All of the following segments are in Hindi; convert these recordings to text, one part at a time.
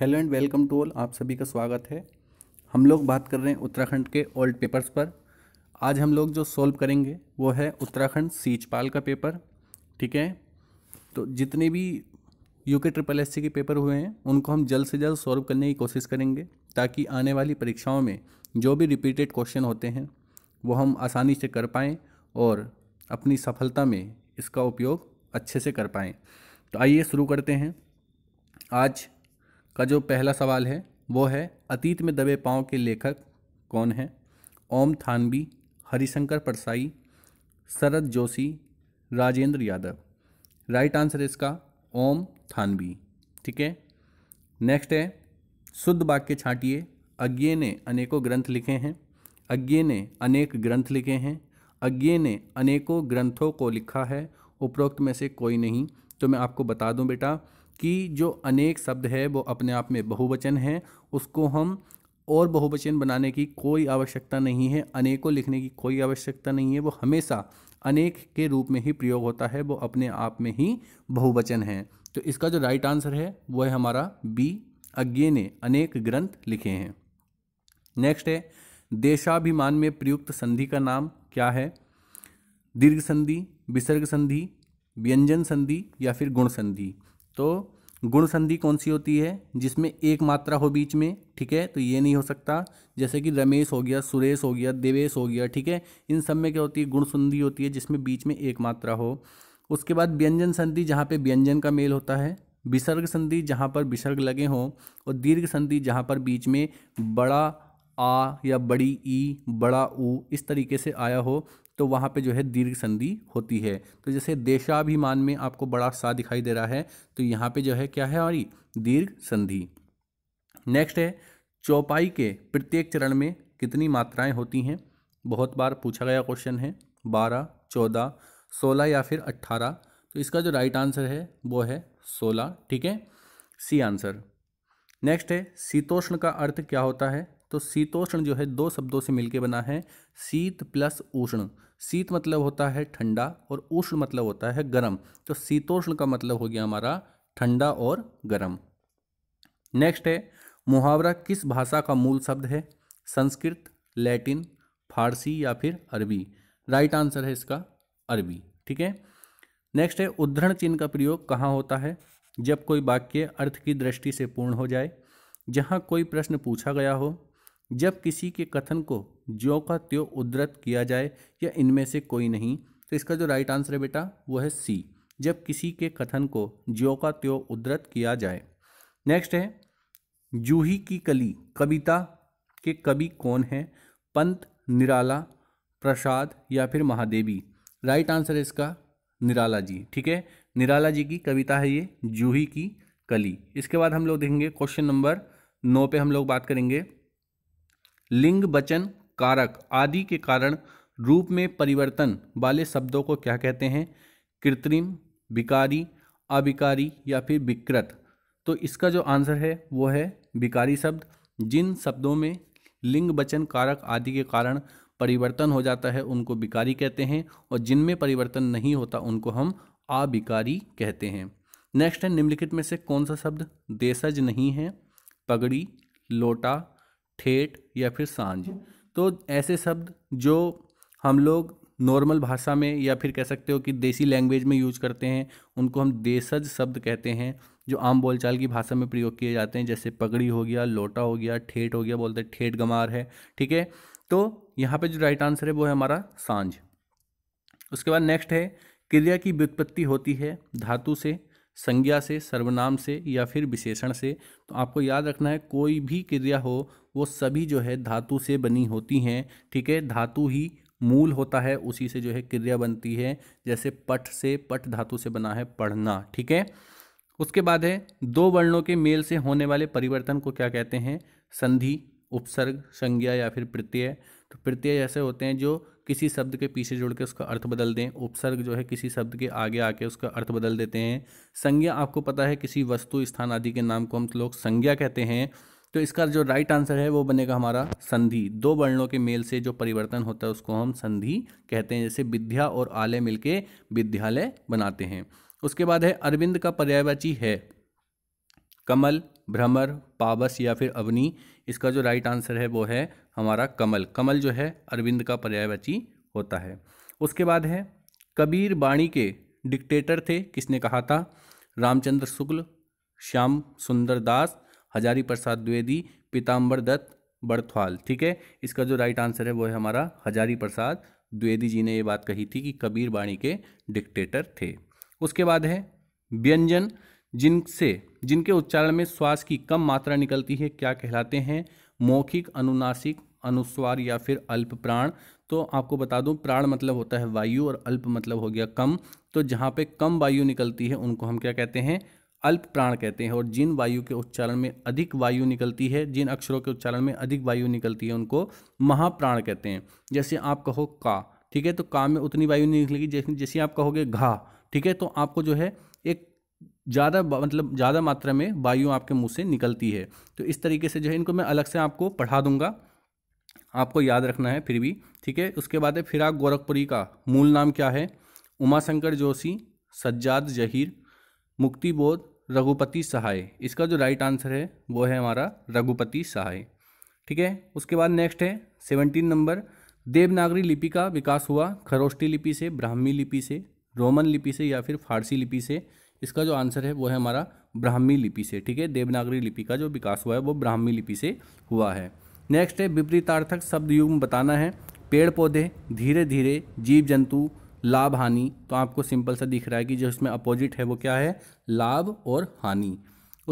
hello and welcome to all आप सभी का स्वागत है हम लोग बात कर रहे हैं उत्तराखंड के ओल्ड पेपर्स पर आज हम लोग जो सॉल्व करेंगे वो है उत्तराखंड सीचपाल का पेपर ठीक है तो जितने भी यूके ट्रिपल एस के पेपर हुए हैं उनको हम जल्द से जल्द सॉल्व करने की कोशिश करेंगे ताकि आने वाली परीक्षाओं में जो भी रिपीटेड क्वेश्चन होते हैं वो हम आसानी से कर पाएँ और अपनी सफलता में इसका उपयोग अच्छे से कर पाएँ तो आइए शुरू करते हैं आज का जो पहला सवाल है वो है अतीत में दबे पाँव के लेखक कौन हैं ओम थानवी हरिशंकर परसाई शरद जोशी राजेंद्र यादव राइट आंसर इसका ओम थानवी ठीक है नेक्स्ट है शुद्ध वाक्य छाटिए अज्ञे ने अनेकों ग्रंथ लिखे हैं अज्ञे ने अनेक ग्रंथ लिखे हैं अज्ञे ने अनेकों ग्रंथों को लिखा है उपरोक्त में से कोई नहीं तो मैं आपको बता दूं बेटा कि जो अनेक शब्द है वो अपने आप में बहुवचन है उसको हम और बहुवचन बनाने की कोई आवश्यकता नहीं है अनेकों लिखने की कोई आवश्यकता नहीं है वो हमेशा अनेक के रूप में ही प्रयोग होता है वो अपने आप में ही बहुवचन है तो इसका जो राइट आंसर है वो है हमारा बी अज्ञे ने अनेक ग्रंथ लिखे हैं नेक्स्ट है देशाभिमान में प्रयुक्त संधि का नाम क्या है दीर्घ संधि विसर्ग संधि व्यंजन संधि या फिर गुण संधि तो गुण संधि कौन सी होती है जिसमें एक मात्रा हो बीच में ठीक है तो ये नहीं हो सकता जैसे कि रमेश हो गया सुरेश हो गया देवेश हो गया ठीक है इन सब में क्या होती है गुण संधि होती है जिसमें बीच में एक मात्रा हो उसके बाद व्यंजन संधि जहाँ पे व्यंजन का मेल होता है विसर्ग संधि जहाँ पर विसर्ग लगे हों और दीर्घ संधि जहाँ पर बीच में बड़ा आ या बड़ी ई बड़ा ऊ इस तरीके से आया हो तो वहाँ पे जो है दीर्घ संधि होती है तो जैसे देशाभिमान में आपको बड़ा सा दिखाई दे रहा है तो यहाँ पे जो है क्या है हमारी दीर्घ संधि नेक्स्ट है चौपाई के प्रत्येक चरण में कितनी मात्राएं होती हैं बहुत बार पूछा गया क्वेश्चन है बारह चौदह सोलह या फिर अट्ठारह तो इसका जो राइट आंसर है वो है सोलह ठीक है सी आंसर नेक्स्ट है शीतोष्ण का अर्थ क्या होता है तो शीतोष्ण जो है दो शब्दों से मिलकर बना है शीत प्लस उष्ण शीत मतलब होता है ठंडा और उष्ण मतलब होता है गर्म तो शीतोष्ण का मतलब हो गया हमारा ठंडा और गर्म नेक्स्ट है मुहावरा किस भाषा का मूल शब्द है संस्कृत लैटिन फारसी या फिर अरबी राइट आंसर है इसका अरबी ठीक है नेक्स्ट है उद्धरण चिन्ह का प्रयोग कहाँ होता है जब कोई वाक्य अर्थ की दृष्टि से पूर्ण हो जाए जहाँ कोई प्रश्न पूछा गया हो जब किसी के कथन को ज्यो का त्यो उद्धृत किया जाए या इनमें से कोई नहीं तो इसका जो राइट आंसर है बेटा वो है सी जब किसी के कथन को ज्यो का त्यो उद्धृत किया जाए नेक्स्ट है जूही की कली कविता के कवि कौन है पंत निराला प्रसाद या फिर महादेवी राइट आंसर है इसका निराला जी ठीक है निराला जी की कविता है ये जूही की कली इसके बाद हम लोग देखेंगे क्वेश्चन नंबर नौ पे हम लोग बात करेंगे लिंग वचन कारक आदि के कारण रूप में परिवर्तन वाले शब्दों को क्या कहते हैं कृत्रिम विकारी अविकारी या फिर विकृत तो इसका जो आंसर है वो है विकारी शब्द जिन शब्दों में लिंग वचन कारक आदि के कारण परिवर्तन हो जाता है उनको विकारी कहते हैं और जिनमें परिवर्तन नहीं होता उनको हम अविकारी कहते हैं नेक्स्ट है निम्नलिखित में से कौन सा शब्द देशज नहीं है पगड़ी लोटा ठेठ या फिर सांझ तो ऐसे शब्द जो हम लोग नॉर्मल भाषा में या फिर कह सकते हो कि देसी लैंग्वेज में यूज करते हैं उनको हम देसज शब्द कहते हैं जो आम बोलचाल की भाषा में प्रयोग किए जाते हैं जैसे पगड़ी हो गया लोटा हो गया ठेठ हो गया बोलते हैं ठेठ गमार है ठीक है तो यहाँ पे जो राइट आंसर है वो है हमारा सांझ उसके बाद नेक्स्ट है क्रिया की व्युत्पत्ति होती है धातु से संज्ञा से सर्वनाम से या फिर विशेषण से तो आपको याद रखना है कोई भी क्रिया हो वो सभी जो है धातु से बनी होती हैं ठीक है धातु ही मूल होता है उसी से जो है क्रिया बनती है जैसे पठ से पठ धातु से बना है पढ़ना ठीक है उसके बाद है दो वर्णों के मेल से होने वाले परिवर्तन को क्या कहते हैं संधि उपसर्ग संज्ञा या फिर प्रत्यय तो प्रत्यय ऐसे होते हैं जो किसी शब्द के पीछे जोड़ के उसका अर्थ बदल दें उपसर्ग जो है किसी शब्द के आगे आके उसका अर्थ बदल देते हैं संज्ञा आपको पता है किसी वस्तु स्थान आदि के नाम को हम लोग संज्ञा कहते हैं तो इसका जो राइट आंसर है वो बनेगा हमारा संधि दो वर्णों के मेल से जो परिवर्तन होता है उसको हम संधि कहते हैं जैसे विद्या और आलय मिलके विद्यालय बनाते हैं उसके बाद है अरविंद का पर्यायवाची है कमल भ्रमर पावस या फिर अवनी इसका जो राइट आंसर है वो है हमारा कमल कमल जो है अरविंद का पर्यायवाची होता है उसके बाद है कबीर बाणी के डिक्टेटर थे किसने कहा था रामचंद्र शुक्ल श्याम सुंदर दास हजारी प्रसाद द्विवेदी पीताम्बर दत्त बड़थवाल ठीक है इसका जो राइट आंसर है वो है हमारा हजारी प्रसाद द्विवेदी जी ने ये बात कही थी कि कबीर बाणी के डिक्टेटर थे उसके बाद है व्यंजन जिनसे जिनके उच्चारण में श्वास की कम मात्रा निकलती है क्या कहलाते हैं मौखिक अनुनासिक अनुस्वार या फिर अल्प प्राण तो आपको बता दूं प्राण मतलब होता है वायु और अल्प मतलब हो गया कम तो जहाँ पे कम वायु निकलती है उनको हम क्या कहते हैं अल्प प्राण कहते हैं और जिन वायु के उच्चारण में अधिक वायु निकलती है जिन अक्षरों के उच्चारण में अधिक वायु निकलती है उनको महाप्राण कहते हैं जैसे आप कहो का ठीक है तो का में उतनी वायु नहीं निकलेगी जैसे जैसे आप कहोगे घा ठीक है तो आपको जो है एक ज़्यादा मतलब ज़्यादा मात्रा में वायु आपके मुंह से निकलती है तो इस तरीके से जो है इनको मैं अलग से आपको पढ़ा दूंगा आपको याद रखना है फिर भी ठीक है उसके बाद है फिराक गोरखपुरी का मूल नाम क्या है उमाशंकर जोशी सज्जाद जहीर मुक्तिबोध रघुपति सहाय इसका जो राइट आंसर है वो है हमारा रघुपति सहाय ठीक है उसके बाद नेक्स्ट है सेवनटीन नंबर देवनागरी लिपि का विकास हुआ खरोष्टी लिपि से ब्राह्मी लिपि से रोमन लिपि से या फिर फारसी लिपि से इसका जो आंसर है वो है हमारा ब्राह्मी लिपि से ठीक है देवनागरी लिपि का जो विकास हुआ है वो ब्राह्मी लिपि से हुआ है नेक्स्ट है विपरीतार्थक शब्द युग बताना है पेड़ पौधे धीरे धीरे जीव जंतु लाभ हानि तो आपको सिंपल सा दिख रहा है कि जो इसमें अपोजिट है वो क्या है लाभ और हानि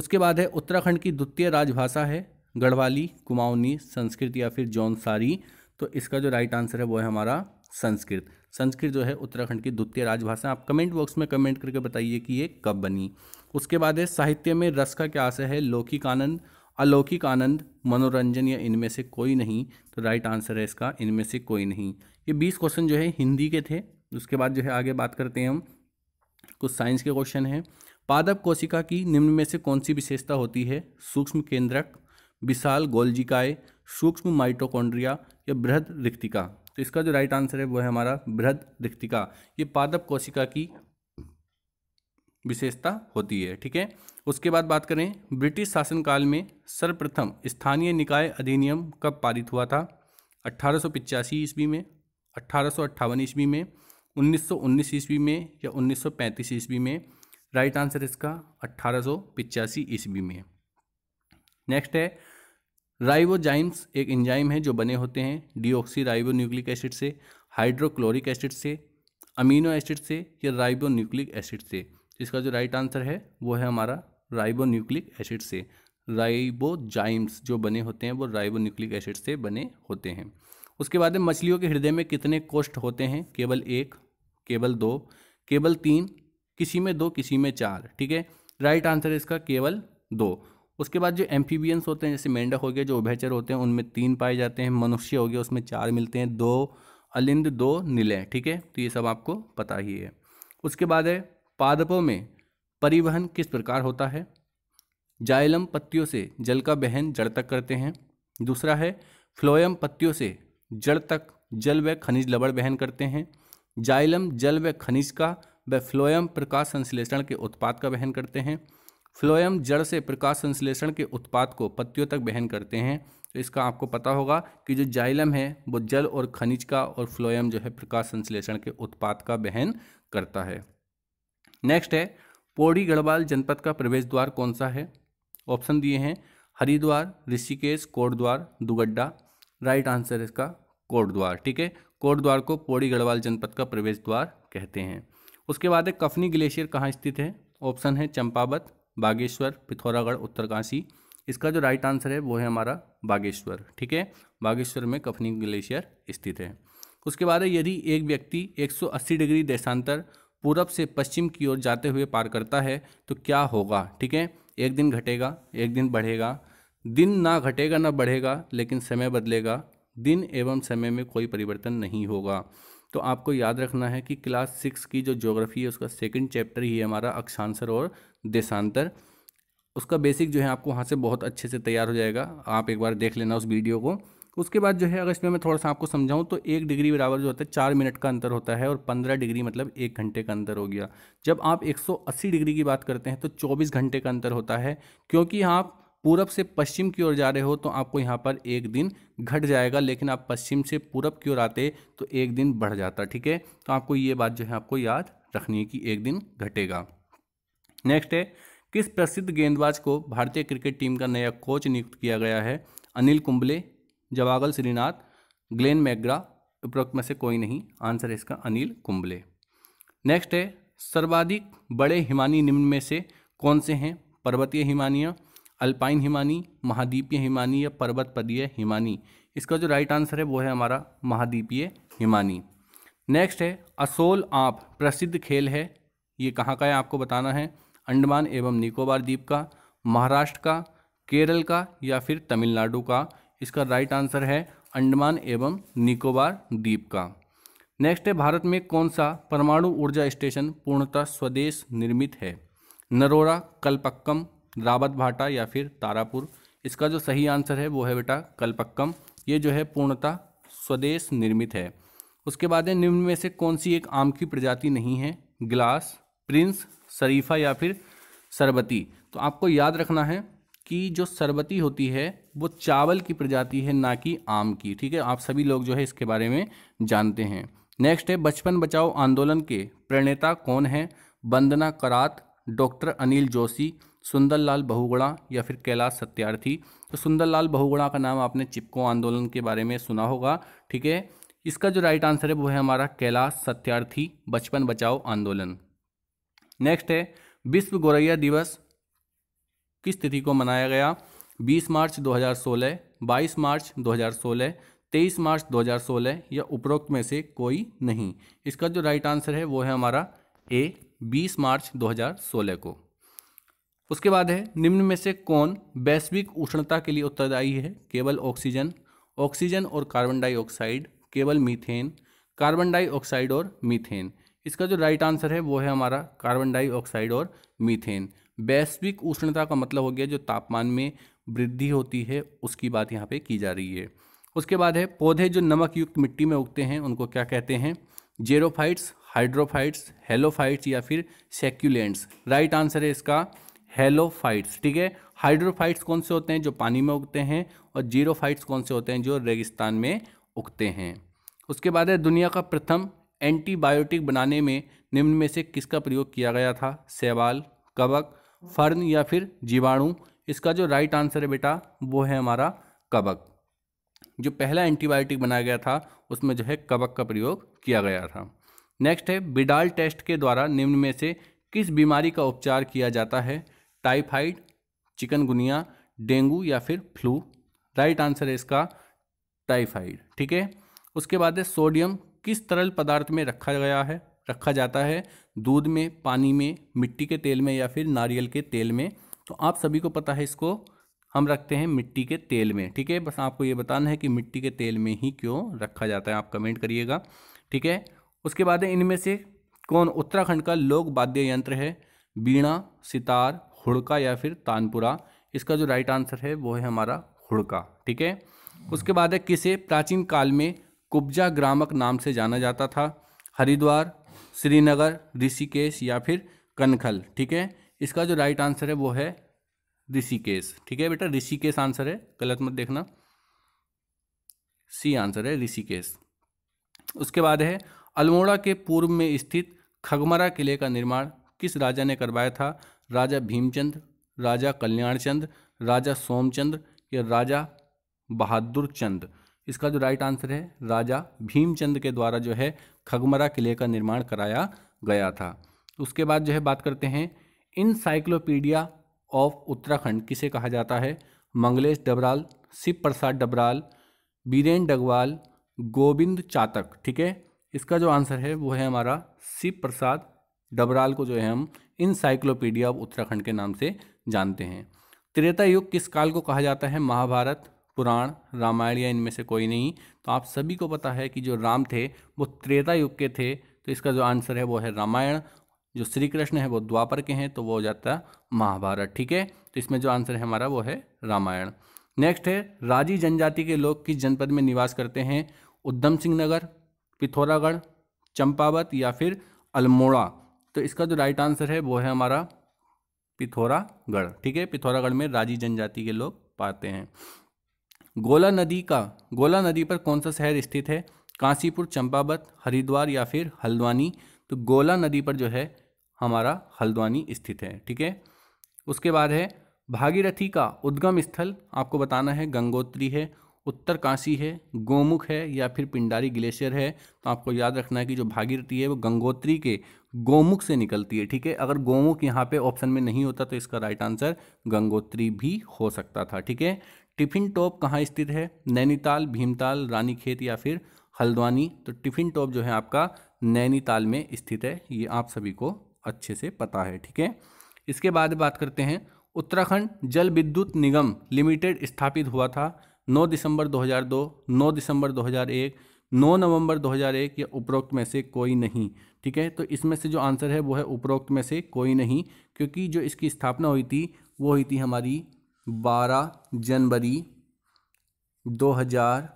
उसके बाद है उत्तराखंड की द्वितीय राजभाषा है गढ़वाली कुमाऊनी संस्कृत या फिर जौनसारी तो इसका जो राइट आंसर है वो है हमारा संस्कृत संस्कृत जो है उत्तराखंड की द्वितीय राजभाषा आप कमेंट बॉक्स में कमेंट करके बताइए कि ये कब बनी उसके बाद है साहित्य में रस का क्या आशय है लौकिक आनंद अलौकिक आनंद मनोरंजन या इनमें से कोई नहीं तो राइट आंसर है इसका इनमें से कोई नहीं ये बीस क्वेश्चन जो है हिंदी के थे उसके बाद जो है आगे बात करते हैं हम कुछ साइंस के क्वेश्चन हैं पादप कोशिका की निम्न में से कौन सी विशेषता होती है सूक्ष्म केंद्रक विशाल गोलजिकाए सूक्ष्म माइटोकॉन्ड्रिया या बृहद रिक्तिका तो इसका जो राइट आंसर है वो है हमारा बृहद रिक्तिका ये पादप कोशिका की विशेषता होती है ठीक है उसके बाद बात करें ब्रिटिश शासनकाल में सर्वप्रथम स्थानीय निकाय अधिनियम कब पारित हुआ था अट्ठारह ईस्वी में अट्ठारह ईस्वी में 1919 ईस्वी में या 1935 ईस्वी में राइट आंसर इसका अट्ठारह ईस्वी में नेक्स्ट है राइबोजाइम्स एक इंजाइम है जो बने होते हैं डीऑक्सी राइबो न्यूक्लिक एसिड से हाइड्रोक्लोरिक एसिड से अमीनो एसिड से या राइबो न्यूक्लिक एसिड से इसका जो राइट आंसर है वो है हमारा राइबो न्यूक्लिक एसिड से राइबोजाइम्स जो बने होते हैं वो राइबो न्यूक्लिक एसिड से बने होते हैं उसके बाद में मछलियों के हृदय में कितने कोष्ठ होते हैं केवल एक केवल दो केवल तीन किसी में दो किसी में चार ठीक है राइट आंसर है इसका केवल दो उसके बाद जो एम्फीबियंस होते हैं जैसे मेंढक हो गया जो उभयचर होते हैं उनमें तीन पाए जाते हैं मनुष्य हो गया उसमें चार मिलते हैं दो अलिंद दो नीले ठीक है तो ये सब आपको पता ही है उसके बाद है पादपों में परिवहन किस प्रकार होता है जाइलम पत्तियों से जल का बहन जड़ तक करते हैं दूसरा है फ्लोयम पत्तियों से जड़ तक जल व खनिज लबड़ बहन करते हैं जाइलम जल व खनिज का व फ्लोयम प्रकाश संश्लेषण के उत्पाद का बहन करते हैं फ्लोएम जड़ से प्रकाश संश्लेषण के उत्पाद को पत्तियों तक बहन करते हैं तो इसका आपको पता होगा कि जो जाइलम है वो जल और खनिज का और फ्लोएम जो है प्रकाश संश्लेषण के उत्पाद का बहन करता है नेक्स्ट है पौड़ी गढ़वाल जनपद का प्रवेश द्वार कौन सा है ऑप्शन दिए हैं हरिद्वार ऋषिकेश कोटद्वार दुगड्डा राइट आंसर है इसका कोटद्वार ठीक है कोटद्वार को पौड़ी गढ़वाल जनपद का प्रवेश द्वार कहते हैं उसके बाद है कफनी ग्लेशियर कहाँ स्थित है ऑप्शन है चंपावत बागेश्वर पिथौरागढ़ उत्तरकाशी इसका जो राइट आंसर है वो है हमारा बागेश्वर ठीक है बागेश्वर में कफनी ग्लेशियर स्थित है उसके बाद यदि एक व्यक्ति 180 डिग्री देशांतर पूरब से पश्चिम की ओर जाते हुए पार करता है तो क्या होगा ठीक है एक दिन घटेगा एक दिन बढ़ेगा दिन ना घटेगा ना बढ़ेगा लेकिन समय बदलेगा दिन एवं समय में कोई परिवर्तन नहीं होगा तो आपको याद रखना है कि क्लास सिक्स की जो ज्योग्राफी है उसका सेकंड चैप्टर ही है हमारा अक्षांसर और देशांतर उसका बेसिक जो है आपको वहाँ से बहुत अच्छे से तैयार हो जाएगा आप एक बार देख लेना उस वीडियो को उसके बाद जो है अगर इसमें मैं थोड़ा सा आपको समझाऊं तो एक डिग्री बराबर जो होता है चार मिनट का अंतर होता है और पंद्रह डिग्री मतलब एक घंटे का अंतर हो गया जब आप एक सौ अस्सी डिग्री की बात करते हैं तो चौबीस घंटे का अंतर होता है क्योंकि आप पूरब से पश्चिम की ओर जा रहे हो तो आपको यहाँ पर एक दिन घट जाएगा लेकिन आप पश्चिम से पूरब की ओर आते तो एक दिन बढ़ जाता ठीक है तो आपको ये बात जो है आपको याद रखनी है कि एक दिन घटेगा नेक्स्ट है किस प्रसिद्ध गेंदबाज को भारतीय क्रिकेट टीम का नया कोच नियुक्त किया गया है अनिल कुंबले जवागल श्रीनाथ ग्लेन मैग्रा उपरोक्त में से कोई नहीं आंसर है इसका अनिल कुंबले नेक्स्ट है सर्वाधिक बड़े हिमानी निम्न में से कौन से हैं पर्वतीय हिमानिया अल्पाइन हिमानी महाद्वीपीय हिमानी या पर्वतपदीय हिमानी इसका जो राइट आंसर है वो है हमारा महाद्वीपीय हिमानी नेक्स्ट है असोल आप प्रसिद्ध खेल है ये कहाँ का है आपको बताना है अंडमान एवं निकोबार द्वीप का महाराष्ट्र का केरल का या फिर तमिलनाडु का इसका राइट आंसर है अंडमान एवं निकोबार द्वीप का नेक्स्ट है भारत में कौन सा परमाणु ऊर्जा स्टेशन पूर्णतः स्वदेश निर्मित है नरोरा कलपक्कम रावत भाटा या फिर तारापुर इसका जो सही आंसर है वो है बेटा कलपक्कम ये जो है पूर्णतः स्वदेश निर्मित है उसके बाद है निम्न में से कौन सी एक आम की प्रजाति नहीं है ग्लास प्रिंस शरीफा या फिर शरबती तो आपको याद रखना है कि जो शरबती होती है वो चावल की प्रजाति है ना कि आम की ठीक है आप सभी लोग जो है इसके बारे में जानते हैं नेक्स्ट है बचपन बचाओ आंदोलन के प्रणेता कौन है वंदना करात डॉक्टर अनिल जोशी सुंदरलाल बहुगुणा या फिर कैलाश सत्यार्थी तो सुंदरलाल बहुगुणा का नाम आपने चिपको आंदोलन के बारे में सुना होगा ठीक है इसका जो राइट आंसर है वो है हमारा कैलाश सत्यार्थी बचपन बचाओ आंदोलन नेक्स्ट है विश्व गौरैया दिवस किस तिथि को मनाया गया 20 मार्च 2016, 22 मार्च 2016, 23 मार्च 2016 या उपरोक्त में से कोई नहीं इसका जो राइट आंसर है वो है हमारा ए 20 मार्च 2016 को उसके बाद है निम्न में से कौन वैश्विक उष्णता के लिए उत्तरदायी है केवल ऑक्सीजन ऑक्सीजन और कार्बन डाइऑक्साइड केवल मीथेन कार्बन डाइऑक्साइड और मीथेन इसका जो राइट आंसर है वो है हमारा कार्बन डाइऑक्साइड और मीथेन वैश्विक उष्णता का मतलब हो गया जो तापमान में वृद्धि होती है उसकी बात यहाँ पे की जा रही है उसके बाद है पौधे जो नमक युक्त मिट्टी में उगते हैं उनको क्या कहते हैं जेरोफाइट्स हाइड्रोफाइट्स हेलोफाइट्स या फिर सेक्यूलेंट्स राइट आंसर है इसका हेलोफाइट्स ठीक है हाइड्रोफाइट्स कौन से होते हैं जो पानी में उगते हैं और जीरोफाइट्स कौन से होते हैं जो रेगिस्तान में उगते हैं उसके बाद है दुनिया का प्रथम एंटीबायोटिक बनाने में निम्न में से किसका प्रयोग किया गया था सेवाल कवक फर्न या फिर जीवाणु इसका जो राइट आंसर है बेटा वो है हमारा कवक जो पहला एंटीबायोटिक बनाया गया था उसमें जो है कवक का प्रयोग किया गया था नेक्स्ट है बिडाल टेस्ट के द्वारा निम्न में से किस बीमारी का उपचार किया जाता है टाइफाइड चिकनगुनिया डेंगू या फिर फ्लू राइट आंसर है इसका टाइफाइड ठीक है उसके बाद है सोडियम किस तरल पदार्थ में रखा गया है रखा जाता है दूध में पानी में मिट्टी के तेल में या फिर नारियल के तेल में तो आप सभी को पता है इसको हम रखते हैं मिट्टी के तेल में ठीक है बस आपको ये बताना है कि मिट्टी के तेल में ही क्यों रखा जाता है आप कमेंट करिएगा ठीक है उसके बाद इनमें से कौन उत्तराखंड का लोक वाद्य यंत्र है बीणा सितार हुड़का या फिर तानपुरा इसका जो राइट आंसर है वो है हमारा हुड़का ठीक है उसके बाद है किसे प्राचीन काल में कुब्जा ग्रामक नाम से जाना जाता था हरिद्वार श्रीनगर ऋषिकेश या फिर कनखल ठीक है इसका जो राइट आंसर है वो है ऋषिकेश ठीक है बेटा ऋषिकेश आंसर है गलत मत देखना सी आंसर है ऋषिकेश उसके बाद है अल्मोड़ा के पूर्व में स्थित खगमरा किले का निर्माण किस राजा ने करवाया था राजा भीमचंद राजा कल्याणचंद राजा सोमचंद्र या राजा बहादुर चंद इसका जो राइट आंसर है राजा भीमचंद के द्वारा जो है खगमरा किले का निर्माण कराया गया था उसके बाद जो है बात करते हैं इनसाइक्लोपीडिया ऑफ उत्तराखंड किसे कहा जाता है मंगलेश डबराल शिव प्रसाद डबराल बीरेन डगवाल गोविंद चातक ठीक है इसका जो आंसर है वो है हमारा शिव प्रसाद डबराल को जो है हम इनसाइक्लोपीडिया ऑफ उत्तराखंड के नाम से जानते हैं त्रेता युग किस काल को कहा जाता है महाभारत पुराण रामायण या इनमें से कोई नहीं तो आप सभी को पता है कि जो राम थे वो त्रेता युग के थे तो इसका जो आंसर है वो है रामायण जो श्री कृष्ण है वो द्वापर के हैं तो वो हो जाता है महाभारत ठीक है तो इसमें जो आंसर है हमारा वो है रामायण नेक्स्ट है राजी जनजाति के लोग किस जनपद में निवास करते हैं उद्धम सिंह नगर पिथौरागढ़ चंपावत या फिर अल्मोड़ा तो इसका जो राइट आंसर है वो है हमारा पिथौरागढ़ ठीक है पिथौरागढ़ में राजी जनजाति के लोग पाते हैं गोला नदी का गोला नदी पर कौन सा शहर स्थित है कांसीपुर चंपावत हरिद्वार या फिर हल्द्वानी तो गोला नदी पर जो है हमारा हल्द्वानी स्थित है ठीक है उसके बाद है भागीरथी का उद्गम स्थल आपको बताना है गंगोत्री है उत्तर काशी है गोमुख है या फिर पिंडारी ग्लेशियर है तो आपको याद रखना है कि जो भागीरथी है वो गंगोत्री के गोमुख से निकलती है ठीक है अगर गोमुख यहाँ पे ऑप्शन में नहीं होता तो इसका राइट आंसर गंगोत्री भी हो सकता था ठीक है टिफिन टॉप कहाँ स्थित है नैनीताल भीमताल रानीखेत या फिर हल्द्वानी तो टिफिन टॉप जो है आपका नैनीताल में स्थित है ये आप सभी को अच्छे से पता है ठीक है इसके बाद बात करते हैं उत्तराखंड जल विद्युत निगम लिमिटेड स्थापित हुआ था 9 दिसंबर 2002, 9 दिसंबर 2001, 9 नवंबर 2001 या उपरोक्त में से कोई नहीं ठीक है तो इसमें से जो आंसर है वो है उपरोक्त में से कोई नहीं क्योंकि जो इसकी स्थापना हुई थी वो हुई थी हमारी बारह जनवरी दो हज़ार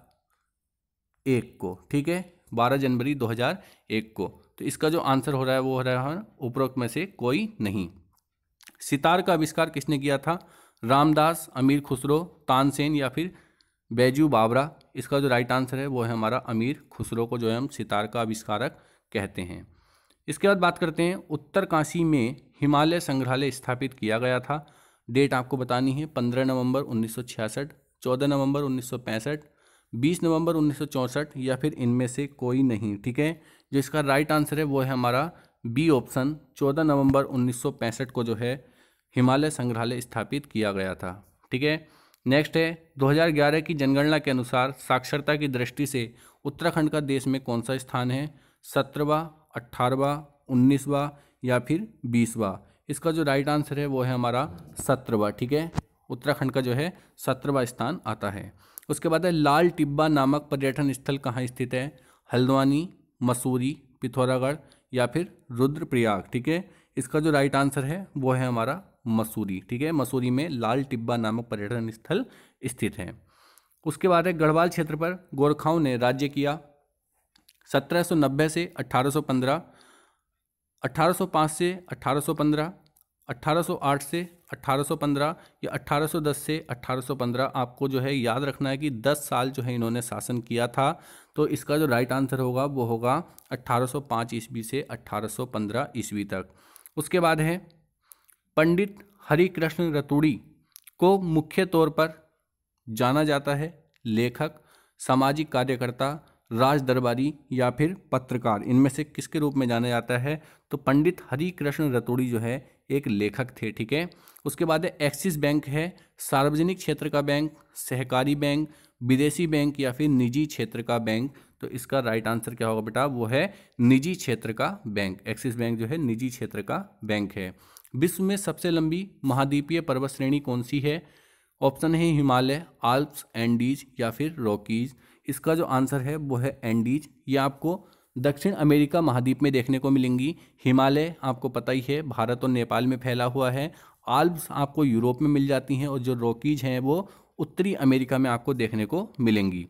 एक को ठीक है बारह जनवरी दो हज़ार एक को तो इसका जो आंसर हो रहा है वो हो रहा है उपरोक्त में से कोई नहीं सितार का आविष्कार किसने किया था रामदास अमीर खुसरो तानसेन या फिर बैजू बाबरा इसका जो राइट आंसर है वो है हमारा अमीर खुसरो को जो है हम सितार का आविष्कारक कहते हैं इसके बाद बात करते हैं उत्तरकाशी में हिमालय संग्रहालय स्थापित किया गया था डेट आपको बतानी है पंद्रह नवंबर उन्नीस सौ छियासठ चौदह नवंबर उन्नीस सौ पैंसठ बीस नवंबर उन्नीस सौ चौंसठ या फिर इनमें से कोई नहीं ठीक है जो इसका राइट आंसर है वो है हमारा बी ऑप्शन चौदह नवंबर उन्नीस सौ पैंसठ को जो है हिमालय संग्रहालय स्थापित किया गया था ठीक है नेक्स्ट है 2011 की जनगणना के अनुसार साक्षरता की दृष्टि से उत्तराखंड का देश में कौन सा स्थान है सत्रहवा अट्ठारहवा उन्नीसवा या फिर बीसवा इसका जो राइट आंसर है वो है हमारा सत्रवा ठीक है उत्तराखंड का जो है सत्रवा स्थान आता है उसके बाद है लाल टिब्बा नामक पर्यटन स्थल कहाँ स्थित है हल्द्वानी मसूरी पिथौरागढ़ या फिर रुद्रप्रयाग ठीक है इसका जो राइट आंसर है वो है हमारा मसूरी ठीक है मसूरी में लाल टिब्बा नामक पर्यटन स्थल स्थित है उसके बाद है गढ़वाल क्षेत्र पर गोरखाओं ने राज्य किया 1790 से 1815 1805 से 1815 1808 से 1815 या 1810 से 1815 आपको जो है याद रखना है कि 10 साल जो है इन्होंने शासन किया था तो इसका जो राइट आंसर होगा वो होगा 1805 ईस्वी से 1815 ईस्वी तक उसके बाद है पंडित हरिकृष्ण रतूड़ी को मुख्य तौर पर जाना जाता है लेखक सामाजिक कार्यकर्ता राज दरबारी या फिर पत्रकार इनमें से किसके रूप में जाना जाता है तो पंडित हरिकृष्ण रतूड़ी जो है एक लेखक थे ठीक है उसके बाद है एक्सिस बैंक है सार्वजनिक क्षेत्र का बैंक सहकारी बैंक विदेशी बैंक या फिर निजी क्षेत्र का बैंक तो इसका राइट आंसर क्या होगा बेटा वो है निजी क्षेत्र का बैंक एक्सिस बैंक जो है निजी क्षेत्र का बैंक है विश्व में सबसे लंबी महाद्वीपीय पर्वत श्रेणी कौन सी है ऑप्शन है हिमालय आल्प्स एंडीज या फिर रॉकीज इसका जो आंसर है वो है एंडीज ये आपको दक्षिण अमेरिका महाद्वीप में देखने को मिलेंगी हिमालय आपको पता ही है भारत और नेपाल में फैला हुआ है आल्ब्स आपको यूरोप में मिल जाती हैं और जो रॉकीज हैं वो उत्तरी अमेरिका में आपको देखने को मिलेंगी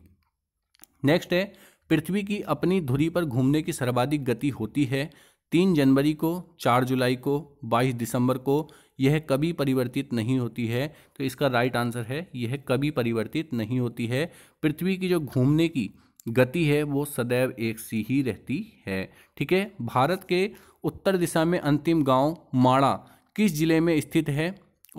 नेक्स्ट है पृथ्वी की अपनी धुरी पर घूमने की सर्वाधिक गति होती है तीन जनवरी को चार जुलाई को बाईस दिसंबर को यह कभी परिवर्तित नहीं होती है तो इसका राइट आंसर है यह कभी परिवर्तित नहीं होती है पृथ्वी की जो घूमने की गति है वो सदैव एक सी ही रहती है ठीक है भारत के उत्तर दिशा में अंतिम गांव माड़ा किस जिले में स्थित है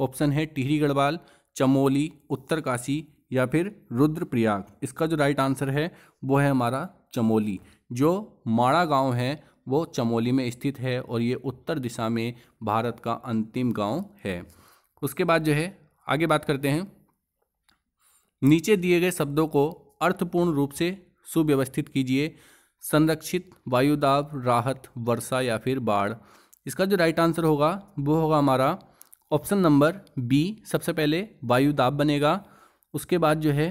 ऑप्शन है टिहरी गढ़वाल चमोली उत्तरकाशी या फिर रुद्रप्रयाग इसका जो राइट आंसर है वो है हमारा चमोली जो माड़ा गांव है वो चमोली में स्थित है और ये उत्तर दिशा में भारत का अंतिम गांव है उसके बाद जो है आगे बात करते हैं नीचे दिए गए शब्दों को अर्थपूर्ण रूप से सुव्यवस्थित कीजिए संरक्षित वायुदाब राहत वर्षा या फिर बाढ़ इसका जो राइट आंसर होगा वो होगा हमारा ऑप्शन नंबर बी सबसे पहले वायुदाब बनेगा उसके बाद जो है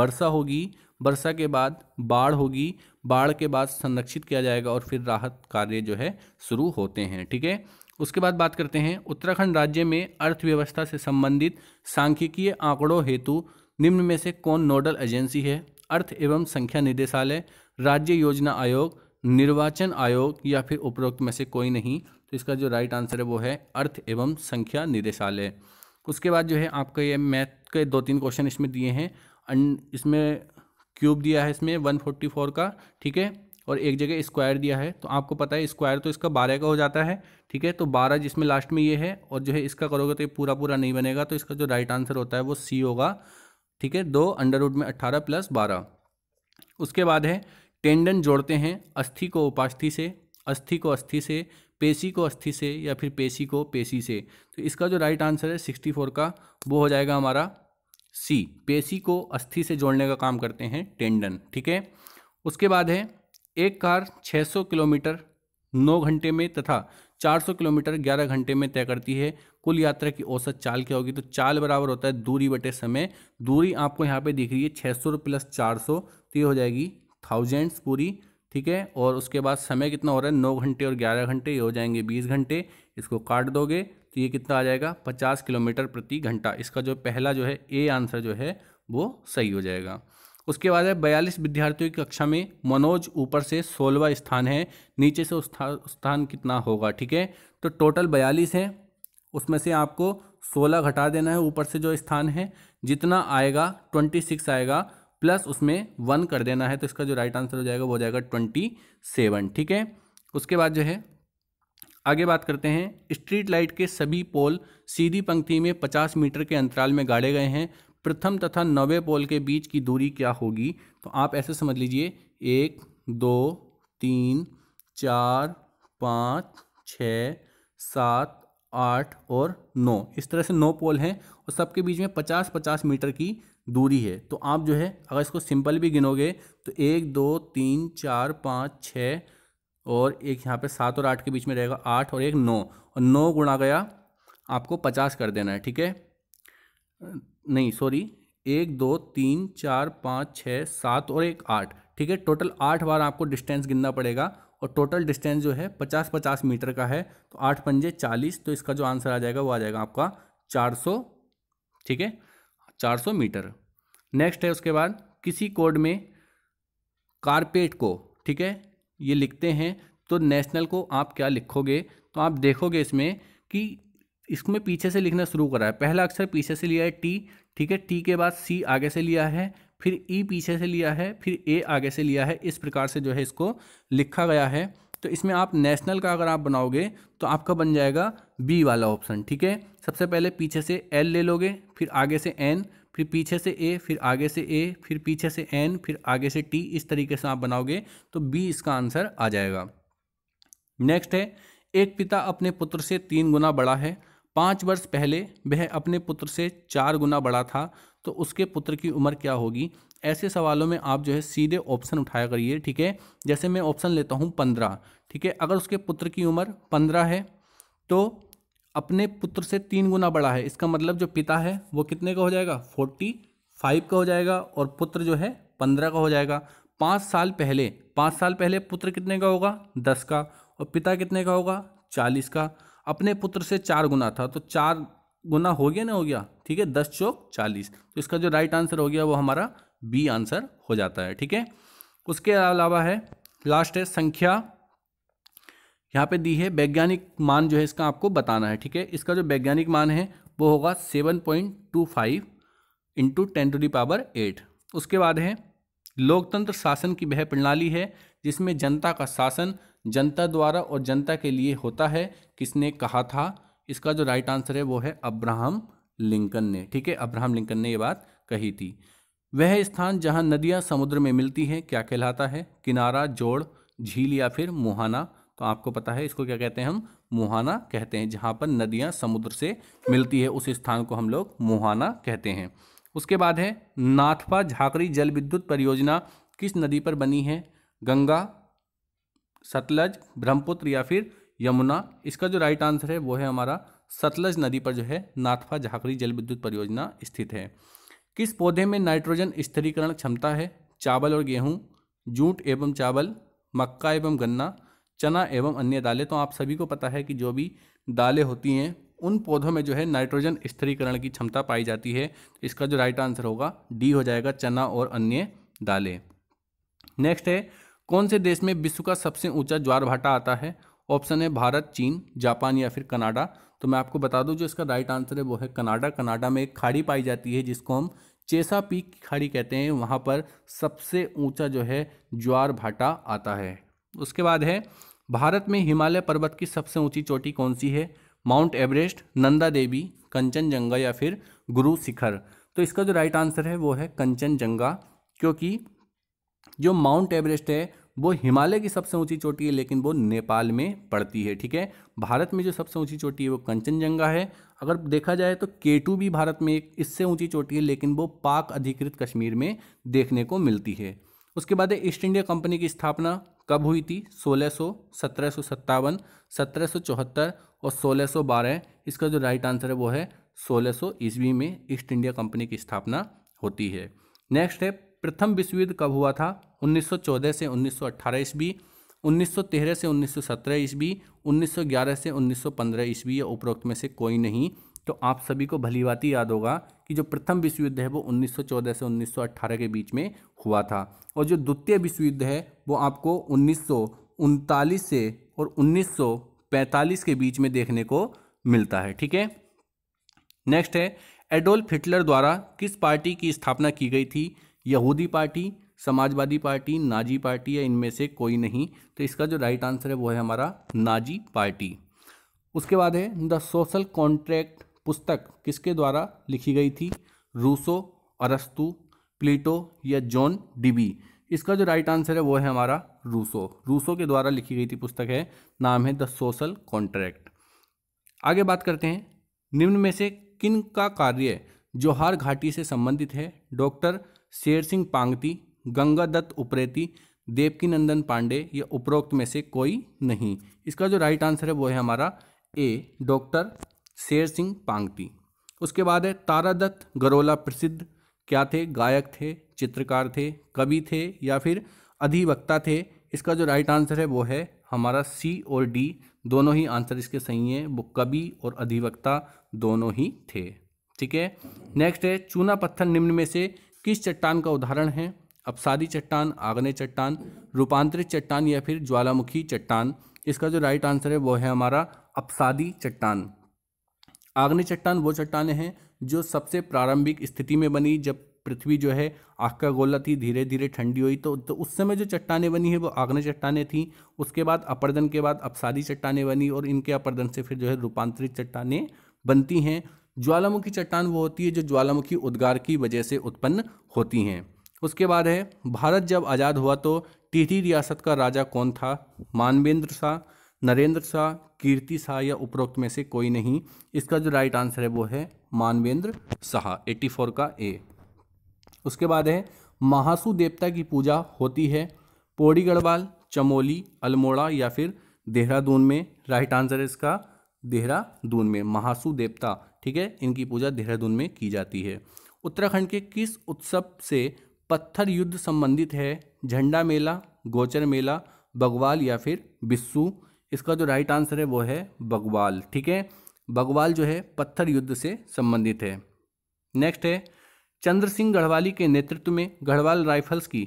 वर्षा होगी वर्षा के बाद बाढ़ होगी बाढ़ के बाद संरक्षित किया जाएगा और फिर राहत कार्य जो है शुरू होते हैं ठीक है उसके बाद बात करते हैं उत्तराखंड राज्य में अर्थव्यवस्था से संबंधित सांख्यिकीय आंकड़ों हेतु निम्न में से कौन नोडल एजेंसी है अर्थ एवं संख्या निदेशालय राज्य योजना आयोग निर्वाचन आयोग या फिर उपरोक्त में से कोई नहीं तो इसका जो राइट आंसर है वो है अर्थ एवं संख्या निदेशालय उसके बाद जो है आपका ये मैथ के दो तीन क्वेश्चन इसमें दिए हैं इसमें क्यूब दिया है इसमें वन फोर्टी फोर का ठीक है और एक जगह स्क्वायर दिया है तो आपको पता है स्क्वायर तो इसका बारह का हो जाता है ठीक है तो बारह जिसमें लास्ट में ये है और जो है इसका करोगे तो ये पूरा पूरा नहीं बनेगा तो इसका जो राइट आंसर होता है वो सी होगा ठीक है दो अंडर रूट में अट्ठारह प्लस बारह उसके बाद है टेंडन जोड़ते हैं अस्थि को उपास्थि से अस्थि को अस्थि से पेशी को अस्थि से या फिर पेशी को पेशी से तो इसका जो राइट आंसर है सिक्सटी फोर का वो हो जाएगा हमारा सी पेशी को अस्थि से जोड़ने का काम करते हैं टेंडन ठीक है उसके बाद है एक कार 600 किलोमीटर नौ घंटे में तथा 400 किलोमीटर 11 घंटे में तय करती है कुल यात्रा की औसत चाल क्या होगी तो चाल बराबर होता है दूरी बटे समय दूरी आपको यहाँ पे दिख रही है 600 प्लस सौ तो ये हो जाएगी थाउजेंड्स पूरी ठीक है और उसके बाद समय कितना हो रहा है नौ घंटे और ग्यारह घंटे ये हो जाएंगे बीस घंटे इसको काट दोगे तो ये कितना आ जाएगा पचास किलोमीटर प्रति घंटा इसका जो पहला जो है ए आंसर जो है वो सही हो जाएगा उसके बाद है बयालीस विद्यार्थियों की कक्षा में मनोज ऊपर से सोलवा स्थान है नीचे से स्थान कितना होगा ठीक है तो टोटल बयालीस है उसमें से आपको सोलह घटा देना है ऊपर से जो स्थान है जितना आएगा ट्वेंटी सिक्स आएगा प्लस उसमें वन कर देना है तो इसका जो राइट आंसर हो जाएगा वो हो जाएगा ट्वेंटी सेवन ठीक है उसके बाद जो है आगे बात करते हैं स्ट्रीट लाइट के सभी पोल सीधी पंक्ति में पचास मीटर के अंतराल में गाड़े गए हैं प्रथम तथा नवे पोल के बीच की दूरी क्या होगी तो आप ऐसे समझ लीजिए एक दो तीन चार पाँच छ सात आठ और नौ इस तरह से नौ पोल हैं और सबके बीच में पचास पचास मीटर की दूरी है तो आप जो है अगर इसको सिंपल भी गिनोगे तो एक दो तीन चार पाँच छ और एक यहाँ पे सात और आठ के बीच में रहेगा आठ और एक नौ और नौ गुणा गया आपको पचास कर देना है ठीक है नहीं सॉरी एक दो तीन चार पाँच छः सात और एक आठ ठीक है टोटल आठ बार आपको डिस्टेंस गिनना पड़ेगा और टोटल डिस्टेंस जो है पचास पचास मीटर का है तो आठ पंजे चालीस तो इसका जो आंसर आ जाएगा वो आ जाएगा आपका चार सौ ठीक है चार सौ मीटर नेक्स्ट है उसके बाद किसी कोड में कारपेट को ठीक है ये लिखते हैं तो नेशनल को आप क्या लिखोगे तो आप देखोगे इसमें कि इसमें पीछे से लिखना शुरू करा है पहला अक्षर पीछे से लिया है टी ठीक है टी के बाद सी आगे से लिया है फिर ई पीछे से लिया है फिर ए आगे से लिया है इस प्रकार से जो है इसको लिखा गया है तो इसमें आप नेशनल का अगर आप बनाओगे तो आपका बन जाएगा बी वाला ऑप्शन ठीक है सबसे पहले पीछे से एल ले लोगे फिर आगे से एन फिर पीछे से ए फिर आगे से ए फिर पीछे से एन फिर आगे से टी इस तरीके से आप बनाओगे तो बी इसका आंसर आ जाएगा नेक्स्ट है एक पिता अपने पुत्र से तीन गुना बड़ा है पाँच वर्ष पहले वह अपने पुत्र से चार गुना बड़ा था तो उसके पुत्र की उम्र क्या होगी ऐसे सवालों में आप जो है सीधे ऑप्शन उठाया करिए ठीक है जैसे मैं ऑप्शन लेता हूँ पंद्रह ठीक है अगर उसके पुत्र की उम्र पंद्रह है तो अपने पुत्र से तीन गुना बड़ा है इसका मतलब जो पिता है वो कितने का हो जाएगा फोर्टी फाइव का हो जाएगा और पुत्र जो है पंद्रह का हो जाएगा पाँच साल पहले पाँच साल पहले पुत्र कितने का होगा दस का और पिता कितने का होगा चालीस का अपने पुत्र से चार गुना था तो चार गुना हो गया ना हो गया ठीक है दस चौक चालीस तो इसका जो राइट आंसर हो गया वो हमारा बी आंसर हो जाता है ठीक है उसके अलावा है लास्ट है संख्या यहाँ पे दी है वैज्ञानिक मान जो है इसका आपको बताना है ठीक है इसका जो वैज्ञानिक मान है वो होगा seven point two five into ten to the power eight उसके बाद है लोकतंत्र शासन की वह प्रणाली है जिसमें जनता का शासन जनता द्वारा और जनता के लिए होता है किसने कहा था इसका जो राइट आंसर है वो है अब्राहम लिंकन ने ठीक है अब्राहम लिंकन ने ये बात कही थी वह स्थान जहाँ नदियाँ समुद्र में मिलती हैं क्या कहलाता है किनारा जोड़ झील या फिर मुहाना तो आपको पता है इसको क्या कहते हैं हम मुहाना कहते हैं जहाँ पर नदियाँ समुद्र से मिलती है उस स्थान को हम लोग मुहाना कहते हैं उसके बाद है नाथपा झाकरी जल विद्युत परियोजना किस नदी पर बनी है गंगा सतलज ब्रह्मपुत्र या फिर यमुना इसका जो राइट आंसर है वो है हमारा सतलज नदी पर जो है नाथफा झाकरी जल विद्युत परियोजना स्थित है किस पौधे में नाइट्रोजन स्थिरीकरण क्षमता है चावल और गेहूँ जूट एवं चावल मक्का एवं गन्ना चना एवं अन्य दालें तो आप सभी को पता है कि जो भी दालें होती हैं उन पौधों में जो है नाइट्रोजन स्थिरीकरण की क्षमता पाई जाती है इसका जो राइट आंसर होगा डी हो जाएगा चना और अन्य दालें नेक्स्ट है कौन से देश में विश्व का सबसे ऊंचा ज्वार भाटा आता है ऑप्शन है भारत चीन जापान या फिर कनाडा तो मैं आपको बता दूं जो इसका राइट आंसर है वो है कनाडा कनाडा में एक खाड़ी पाई जाती है जिसको हम चेसा पीक खाड़ी कहते हैं वहाँ पर सबसे ऊंचा जो है ज्वार भाटा आता है उसके बाद है भारत में हिमालय पर्वत की सबसे ऊंची चोटी कौन सी है माउंट एवरेस्ट नंदा देवी कंचनजंगा या फिर गुरु शिखर तो इसका जो राइट आंसर है वो है कंचनजंगा क्योंकि जो माउंट एवरेस्ट है वो हिमालय की सबसे ऊंची चोटी है लेकिन वो नेपाल में पड़ती है ठीक है भारत में जो सबसे ऊंची चोटी है वो कंचनजंगा है अगर देखा जाए तो केटू भी भारत में एक इससे ऊंची चोटी है लेकिन वो पाक अधिकृत कश्मीर में देखने को मिलती है उसके बाद ईस्ट इंडिया कंपनी की स्थापना कब हुई थी सोलह सत्रह सौ सत्तावन सत्रह सौ चौहत्तर और 1612 इसका जो राइट आंसर है वो है सोलह ईस्वी में ईस्ट इंडिया कंपनी की स्थापना होती है नेक्स्ट है प्रथम विश्व युद्ध कब हुआ था 1914 से 1918 ईस्वी 1913 से 1917 ईस्वी 1911 से 1915 ईस्वी या उपरोक्त में से कोई नहीं तो आप सभी को भली भलीभांति याद होगा कि जो प्रथम विश्व युद्ध है वो 1914 से 1918 के बीच में हुआ था और जो द्वितीय विश्व युद्ध है वो आपको उन्नीस से और उन्नीस के बीच में देखने को मिलता है ठीक है नेक्स्ट है एडोल्फ हिटलर द्वारा किस पार्टी की स्थापना की गई थी यहूदी पार्टी समाजवादी पार्टी नाजी पार्टी या इनमें से कोई नहीं तो इसका जो राइट आंसर है वो है हमारा नाजी पार्टी उसके बाद है द सोशल कॉन्ट्रैक्ट पुस्तक किसके द्वारा लिखी गई थी रूसो अरस्तु प्लेटो या जॉन डिबी इसका जो राइट आंसर है वो है हमारा रूसो रूसो के द्वारा लिखी गई थी पुस्तक है नाम है द सोशल कॉन्ट्रैक्ट आगे बात करते हैं निम्न में से किन का कार्य जोहार घाटी से संबंधित है डॉक्टर शेर सिंह पांगती गंगा दत्त उपरेती देवकी नंदन पांडे या उपरोक्त में से कोई नहीं इसका जो राइट आंसर है वो है हमारा ए डॉक्टर शेर सिंह पांगती उसके बाद है तारादत्त गरोला प्रसिद्ध क्या थे गायक थे चित्रकार थे कवि थे या फिर अधिवक्ता थे इसका जो राइट आंसर है वो है हमारा सी और डी दोनों ही आंसर इसके सही हैं वो कवि और अधिवक्ता दोनों ही थे ठीक है नेक्स्ट है चूना पत्थर निम्न में से किस चट्टान का उदाहरण है अपसादी चट्टान आग्ने चट्टान रूपांतरित चट्टान या फिर ज्वालामुखी चट्टान इसका जो राइट आंसर है वो है हमारा अपसादी चट्टान आग्ने चट्टान वो चट्टानें हैं जो सबसे प्रारंभिक स्थिति में बनी जब पृथ्वी जो है आग का गोला थी धीरे धीरे ठंडी हुई तो, तो उस समय जो चट्टाने बनी है वो आग्ने चट्टाने थी उसके बाद अपर्दन के बाद अपसादी चट्टाने बनी और इनके अपर्दन से फिर जो है रूपांतरित चट्टाने बनती हैं ज्वालामुखी चट्टान वो होती है जो ज्वालामुखी उद्गार की वजह से उत्पन्न होती हैं उसके बाद है भारत जब आज़ाद हुआ तो तीसरी रियासत का राजा कौन था मानवेंद्र शाह नरेंद्र शाह कीर्ति शाह या उपरोक्त में से कोई नहीं इसका जो राइट आंसर है वो है मानवेंद्र शाह फोर का ए उसके बाद है महासु देवता की पूजा होती है पौड़ी गढ़वाल चमोली अल्मोड़ा या फिर देहरादून में राइट आंसर है इसका देहरादून में महासु देवता ठीक है इनकी पूजा देहरादून में की जाती है उत्तराखंड के किस उत्सव से पत्थर युद्ध संबंधित है झंडा मेला गोचर मेला बगवाल या फिर बिस्सू इसका जो राइट आंसर है वो है बगवाल ठीक है बगवाल जो है पत्थर युद्ध से संबंधित है नेक्स्ट है चंद्र सिंह गढ़वाली के नेतृत्व में गढ़वाल राइफल्स की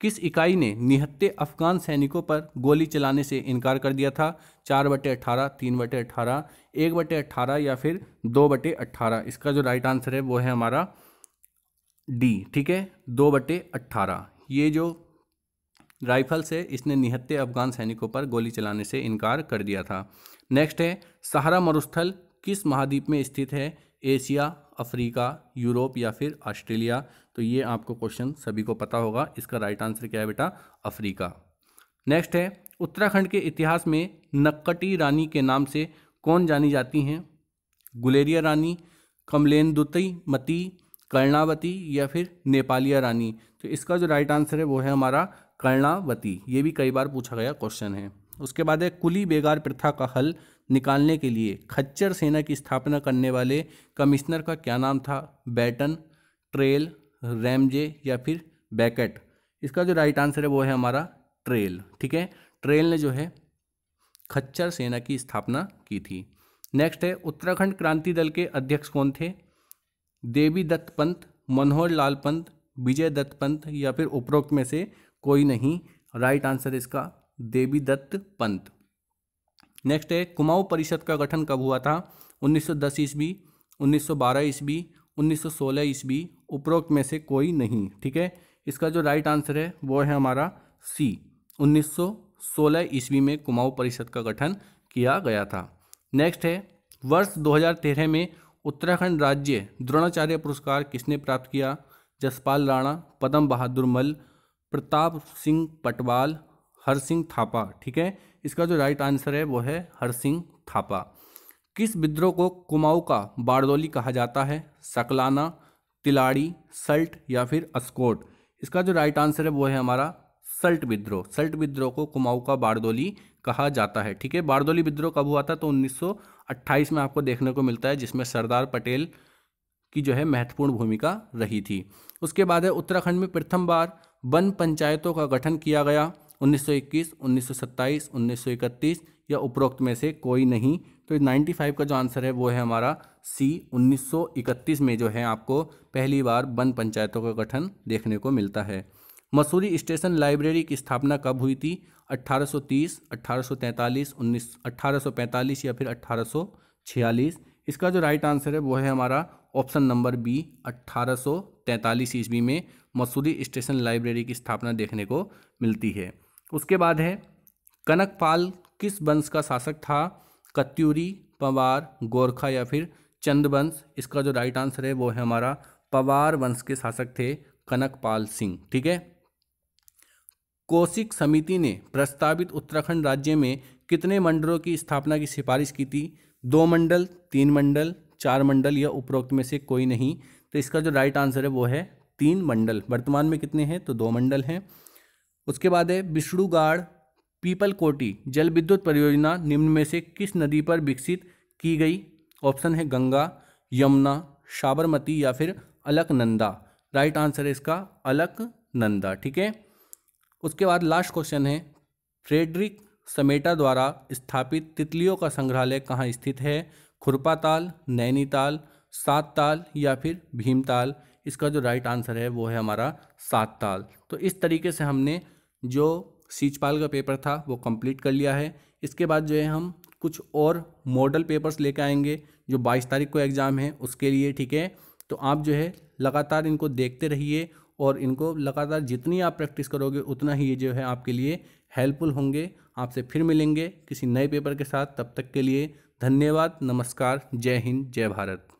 किस इकाई ने निहत्ते अफगान सैनिकों पर गोली चलाने से इनकार कर दिया था चार बटे अट्ठारह तीन बटे अट्ठारह एक बटे अट्ठारह या फिर दो बटे अट्ठारह इसका जो राइट आंसर है वो है हमारा डी ठीक है दो बटे अट्ठारह ये जो राइफल से इसने निहत्ते अफगान सैनिकों पर गोली चलाने से इनकार कर दिया था नेक्स्ट है सहारा मरुस्थल किस महाद्वीप में स्थित है एशिया अफ्रीका यूरोप या फिर ऑस्ट्रेलिया तो ये आपको क्वेश्चन सभी को पता होगा इसका राइट आंसर क्या है बेटा अफ्रीका नेक्स्ट है उत्तराखंड के इतिहास में नक्कटी रानी के नाम से कौन जानी जाती हैं गुलेरिया रानी कमलेंदुती मती कर्णावती या फिर नेपालिया रानी तो इसका जो राइट आंसर है वो है हमारा कर्णावती ये भी कई बार पूछा गया क्वेश्चन है उसके बाद है कुली बेगार प्रथा का हल निकालने के लिए खच्चर सेना की स्थापना करने वाले कमिश्नर का क्या नाम था बैटन ट्रेल रैमजे या फिर बैकेट इसका जो राइट आंसर है वो है हमारा ट्रेल ठीक है ट्रेल ने जो है खच्चर सेना की स्थापना की थी नेक्स्ट है उत्तराखंड क्रांति दल के अध्यक्ष कौन थे देवी दत्त पंत मनोहर लाल पंत विजय दत्त पंत या फिर उपरोक्त में से कोई नहीं राइट आंसर इसका देवी दत्त पंत नेक्स्ट है कुमाऊ परिषद का गठन कब हुआ था 1910 ईस्वी 1912 ईस्वी 1916 ईस्वी उपरोक्त में से कोई नहीं ठीक है इसका जो राइट आंसर है वो है हमारा सी 1916 ईस्वी में कुमाऊ परिषद का गठन किया गया था नेक्स्ट है वर्ष 2013 में उत्तराखंड राज्य द्रोणाचार्य पुरस्कार किसने प्राप्त किया जसपाल राणा पदम बहादुर मल प्रताप सिंह पटवाल हर सिंह थापा ठीक है इसका जो राइट आंसर है वो है हर सिंह थापा किस विद्रोह को कुमाऊ का बारदौली कहा जाता है सकलाना तिलाड़ी सल्ट या फिर अस्कोट इसका जो राइट आंसर है वो है हमारा सल्ट विद्रोह सल्ट विद्रोह को कुमाऊ का बारदौली कहा जाता है ठीक है बारदोली विद्रोह कब हुआ था तो उन्नीस अट्ठाईस में आपको देखने को मिलता है जिसमें सरदार पटेल की जो है महत्वपूर्ण भूमिका रही थी उसके बाद है उत्तराखंड में प्रथम बार वन पंचायतों का गठन किया गया 1921, 1927, 1931 या उपरोक्त में से कोई नहीं तो 95 का जो आंसर है वो है हमारा सी 1931 में जो है आपको पहली बार वन पंचायतों का गठन देखने को मिलता है मसूरी स्टेशन लाइब्रेरी की स्थापना कब हुई थी 1830, 1843, 19, 1845 या फिर 1846 इसका जो राइट आंसर है वो है हमारा ऑप्शन नंबर बी 1843 ईस्वी में मसूरी स्टेशन लाइब्रेरी की स्थापना देखने को मिलती है उसके बाद है कनकपाल किस वंश का शासक था कत्यूरी पवार गोरखा या फिर चंद वंश इसका जो राइट आंसर है वो है हमारा पवार वंश के शासक थे कनकपाल सिंह ठीक है कोशिक समिति ने प्रस्तावित उत्तराखंड राज्य में कितने मंडलों की स्थापना की सिफारिश की थी दो मंडल तीन मंडल चार मंडल या उपरोक्त में से कोई नहीं तो इसका जो राइट आंसर है वो है तीन मंडल वर्तमान में कितने हैं तो दो मंडल हैं उसके बाद है विष्णुगाड़ पीपल कोटी जल विद्युत परियोजना निम्न में से किस नदी पर विकसित की गई ऑप्शन है गंगा यमुना साबरमती या फिर अलकनंदा राइट आंसर है इसका अलकनंदा ठीक है उसके बाद लास्ट क्वेश्चन है फ्रेडरिक समेटा द्वारा स्थापित तितलियों का संग्रहालय कहाँ स्थित है खुरपा ताल नैनीताल सात ताल या फिर भीमताल इसका जो राइट आंसर है वो है हमारा सात ताल तो इस तरीके से हमने जो सीचपाल का पेपर था वो कंप्लीट कर लिया है इसके बाद जो है हम कुछ और मॉडल पेपर्स लेकर आएंगे जो 22 तारीख को एग्ज़ाम है उसके लिए ठीक है तो आप जो है लगातार इनको देखते रहिए और इनको लगातार जितनी आप प्रैक्टिस करोगे उतना ही ये जो है आपके लिए हेल्पफुल होंगे आपसे फिर मिलेंगे किसी नए पेपर के साथ तब तक के लिए धन्यवाद नमस्कार जय हिंद जय भारत